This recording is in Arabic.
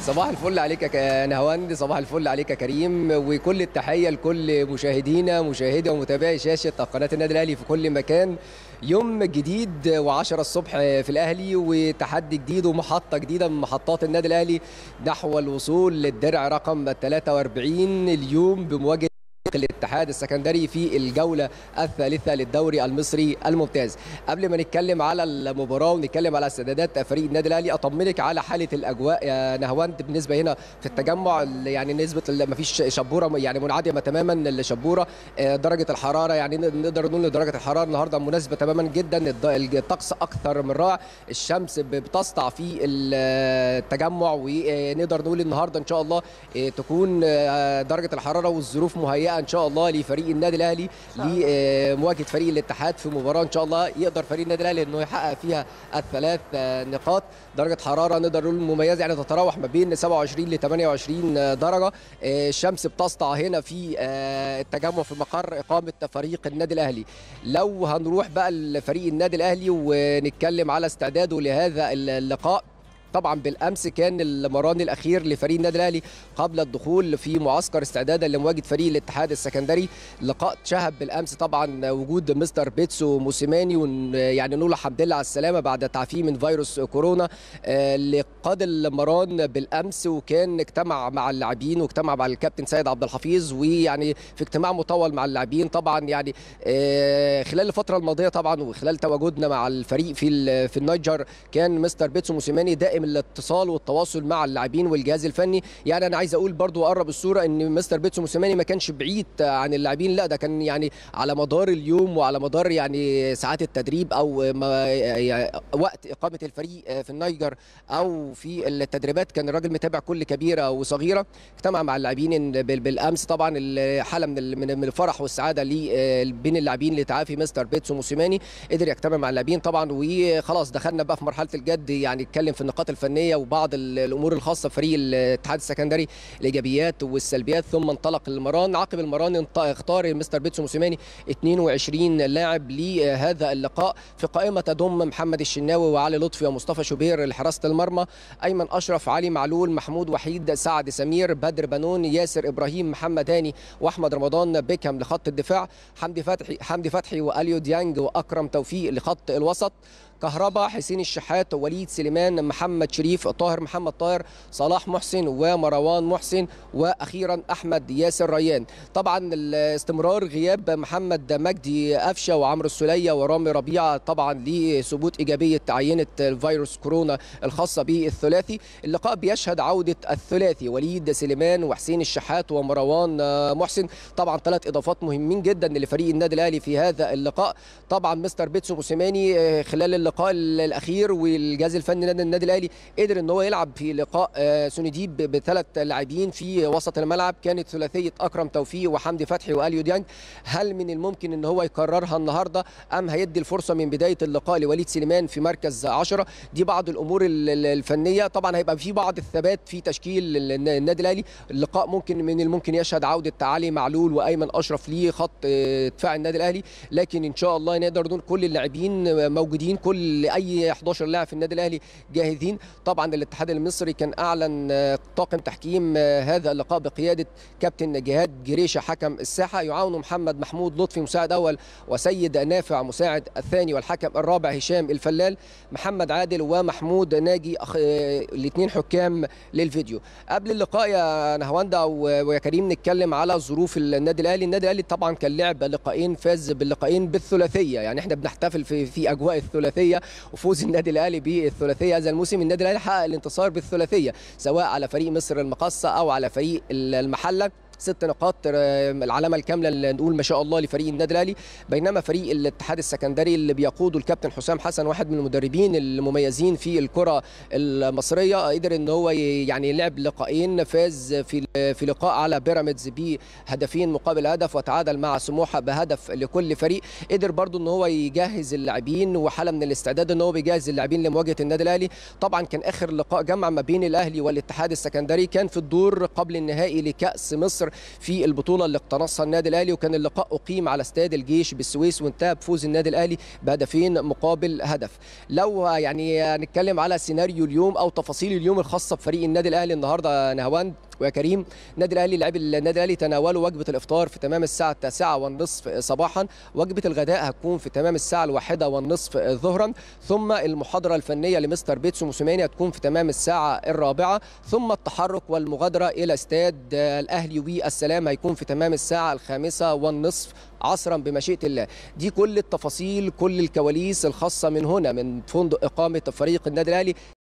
صباح الفل عليك يا نهواند صباح الفل عليك يا كريم وكل التحيه لكل مشاهدينا مشاهدي ومتابعي شاشه قناه النادي الاهلي في كل مكان يوم جديد و10 الصبح في الاهلي وتحدي جديد ومحطه جديده من محطات النادي الاهلي نحو الوصول للدرع رقم 43 اليوم بمواجهه الاتحاد السكندري في الجولة الثالثة للدوري المصري الممتاز قبل ما نتكلم على المباراة ونتكلم على استعدادات فريق النادي الأهلي أطمنك على حالة الأجواء يا نهواند بالنسبة هنا في التجمع يعني نسبة ما فيش شبورة يعني منعدمة تماما للشبورة آه، درجة الحرارة يعني نقدر نقول درجة الحرارة النهاردة مناسبة تماما جدا الطقس أكثر من رائع الشمس بتسطع في التجمع ونقدر آه، نقول النهاردة إن شاء الله آه، تكون درجة الحرارة والظروف مهيئة سيئه ان شاء الله لفريق النادي الاهلي نعم. لمواجهه فريق الاتحاد في مباراه ان شاء الله يقدر فريق النادي الاهلي انه يحقق فيها الثلاث نقاط درجه حراره نقدر نقول مميزه يعني تتراوح ما بين 27 ل 28 درجه آه، الشمس بتسطع هنا في آه، التجمع في مقر اقامه فريق النادي الاهلي لو هنروح بقى لفريق النادي الاهلي ونتكلم على استعداده لهذا اللقاء طبعا بالامس كان المران الاخير لفريق النادي الاهلي قبل الدخول في معسكر استعدادا لمواجهه فريق الاتحاد السكندري لقاء شهب بالامس طبعا وجود مستر بيتسو موسيماني يعني نقول الحمد لله على السلامه بعد تعافيه من فيروس كورونا اللي آه، قاد المران بالامس وكان اجتمع مع اللاعبين واجتمع مع الكابتن سيد عبد الحفيظ ويعني في اجتماع مطول مع اللاعبين طبعا يعني آه، خلال الفتره الماضيه طبعا وخلال تواجدنا مع الفريق في في النيجر كان مستر بيتسو موسيماني دائما عدم الاتصال والتواصل مع اللاعبين والجهاز الفني يعني انا عايز اقول برضو اقرب الصوره ان مستر بيتسو موسيماني ما كانش بعيد عن اللاعبين لا ده كان يعني على مدار اليوم وعلى مدار يعني ساعات التدريب او ما يعني وقت اقامه الفريق في النيجر او في التدريبات كان الراجل متابع كل كبيره وصغيره اجتمع مع اللاعبين بالامس طبعا الحاله من من الفرح والسعاده آه، بين اللاعبين لتعافي مستر بيتسو موسيماني قدر يجتمع مع اللاعبين طبعا وخلاص دخلنا بقى في مرحله الجد يعني اتكلم في النقاط الفنيه وبعض الامور الخاصه بفريق الاتحاد السكندري الايجابيات والسلبيات ثم انطلق المران عقب المران اختار مستر بيتسو موسيماني 22 لاعب لهذا اللقاء في قائمه تضم محمد الشناوي وعلي لطفي ومصطفى شوبير لحراسه المرمى ايمن اشرف علي معلول محمود وحيد سعد سمير بدر بنون ياسر ابراهيم محمد هاني واحمد رمضان بيكهام لخط الدفاع حمدي فتحي حمدي فتحي واليو ديانج واكرم توفيق لخط الوسط كهربا حسين الشحات وليد سليمان محمد محمد شريف طاهر محمد طاهر صلاح محسن ومروان محسن واخيرا احمد ياسر ريان طبعا استمرار غياب محمد مجدي قفشه وعمرو السليه ورامي ربيعه طبعا لثبوت ايجابيه تعينه الفيروس كورونا الخاصه بالثلاثي اللقاء بيشهد عوده الثلاثي وليد سليمان وحسين الشحات ومروان محسن طبعا ثلاث اضافات مهمين جدا لفريق النادي الاهلي في هذا اللقاء طبعا مستر بيتسو موسيماني آه، خلال اللقاء الاخير والجهاز الفني للنادي الاهلي بالتالي قدر ان هو يلعب في لقاء آه، سونيديب بثلاث لاعبين في وسط الملعب كانت ثلاثيه اكرم توفيق وحمدي فتحي واليو ديانج هل من الممكن ان هو يكررها النهارده ام هيدي الفرصه من بدايه اللقاء لوليد سليمان في مركز 10 دي بعض الامور الفنيه طبعا هيبقى في بعض الثبات في تشكيل النادي الاهلي اللقاء ممكن من الممكن يشهد عوده علي معلول وايمن اشرف لخط آه، دفاع النادي الاهلي لكن ان شاء الله نقدر نقول كل اللاعبين موجودين كل اي 11 لاعب في النادي الاهلي جاهزين اللاعبين طبعا الاتحاد المصري كان اعلن آه، طاقم تحكيم آه، هذا اللقاء بقياده كابتن جهاد جريشه حكم الساحه يعاونه محمد محمود لطفي مساعد اول وسيد نافع مساعد الثاني والحكم الرابع هشام الفلال محمد عادل ومحمود ناجي آه، الاثنين حكام للفيديو قبل اللقاء يا نهواندا ويا كريم نتكلم على ظروف النادي الاهلي النادي الاهلي طبعا كان لعب لقاءين فاز باللقاءين بالثلاثيه يعني احنا بنحتفل في في اجواء الثلاثيه وفوز النادي الاهلي بالثلاثيه هذا الموسم من النادي الاهلي حقق الانتصار بالثلاثيه سواء على فريق مصر المقاصه او على فريق المحله ست نقاط آه، العلامه الكامله اللي نقول ما شاء الله لفريق النادي الاهلي بينما فريق الاتحاد السكندري اللي بيقوده الكابتن حسام حسن واحد من المدربين المميزين في الكره المصريه قدر ان هو يعني لعب لقائين فاز في في لقاء على بيراميدز بهدفين مقابل هدف وتعادل مع سموحه بهدف لكل فريق قدر برضو ان هو يجهز اللاعبين وحاله من الاستعداد ان هو بيجهز اللاعبين لمواجهه النادي الاهلي طبعا كان اخر لقاء جمع ما بين الاهلي والاتحاد السكندري كان في الدور قبل النهائي لكاس مصر في البطوله اللي اقتنصها النادي الاهلي وكان اللقاء اقيم على استاد الجيش بالسويس وانتهى بفوز النادي الاهلي بهدفين مقابل هدف لو يعني هنتكلم على سيناريو اليوم او تفاصيل اليوم الخاصه بفريق النادي الاهلي النهارده نهواند ويا كريم النادي الاهلي لعيب النادي الاهلي تناولوا وجبه الافطار في تمام الساعه التاسعة ونصف صباحا وجبه الغداء هتكون في تمام الساعه الواحدة ونصف ظهرا ثم المحاضره الفنيه لمستر بيتسو موسوماني هتكون في تمام الساعه الرابعه ثم التحرك والمغادره الى استاد الاهلي والسلام هيكون في تمام الساعه الخامسة والنصف عصرا بمشيئه الله دي كل التفاصيل كل الكواليس الخاصه من هنا من فندق اقامه فريق النادي الاهلي